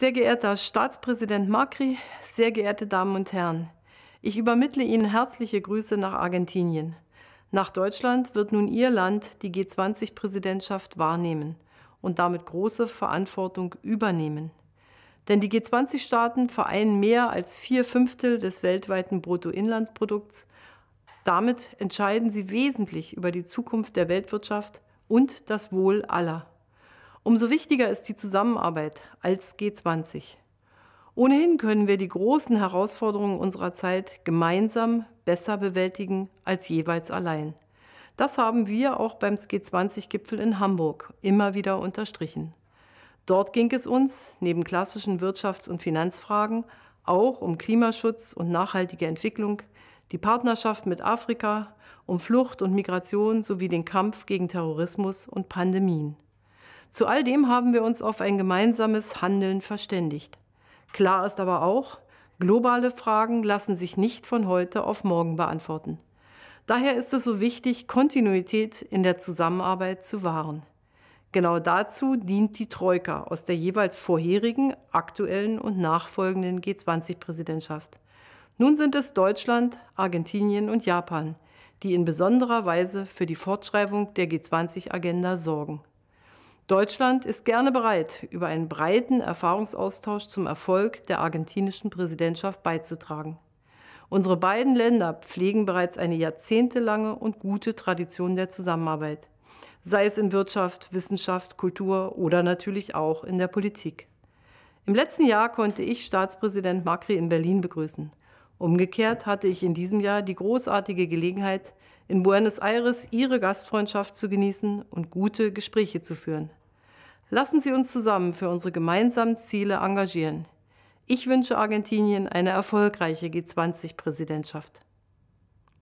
Sehr geehrter Staatspräsident Macri, sehr geehrte Damen und Herren, ich übermittle Ihnen herzliche Grüße nach Argentinien. Nach Deutschland wird nun Ihr Land die G20-Präsidentschaft wahrnehmen und damit große Verantwortung übernehmen. Denn die G20-Staaten vereinen mehr als vier Fünftel des weltweiten Bruttoinlandsprodukts. Damit entscheiden sie wesentlich über die Zukunft der Weltwirtschaft und das Wohl aller. Umso wichtiger ist die Zusammenarbeit als G20. Ohnehin können wir die großen Herausforderungen unserer Zeit gemeinsam besser bewältigen als jeweils allein. Das haben wir auch beim G20-Gipfel in Hamburg immer wieder unterstrichen. Dort ging es uns, neben klassischen Wirtschafts- und Finanzfragen, auch um Klimaschutz und nachhaltige Entwicklung, die Partnerschaft mit Afrika, um Flucht und Migration sowie den Kampf gegen Terrorismus und Pandemien. Zu all dem haben wir uns auf ein gemeinsames Handeln verständigt. Klar ist aber auch, globale Fragen lassen sich nicht von heute auf morgen beantworten. Daher ist es so wichtig, Kontinuität in der Zusammenarbeit zu wahren. Genau dazu dient die Troika aus der jeweils vorherigen, aktuellen und nachfolgenden G20-Präsidentschaft. Nun sind es Deutschland, Argentinien und Japan, die in besonderer Weise für die Fortschreibung der G20-Agenda sorgen. Deutschland ist gerne bereit, über einen breiten Erfahrungsaustausch zum Erfolg der argentinischen Präsidentschaft beizutragen. Unsere beiden Länder pflegen bereits eine jahrzehntelange und gute Tradition der Zusammenarbeit, sei es in Wirtschaft, Wissenschaft, Kultur oder natürlich auch in der Politik. Im letzten Jahr konnte ich Staatspräsident Macri in Berlin begrüßen. Umgekehrt hatte ich in diesem Jahr die großartige Gelegenheit, in Buenos Aires Ihre Gastfreundschaft zu genießen und gute Gespräche zu führen. Lassen Sie uns zusammen für unsere gemeinsamen Ziele engagieren. Ich wünsche Argentinien eine erfolgreiche G20-Präsidentschaft.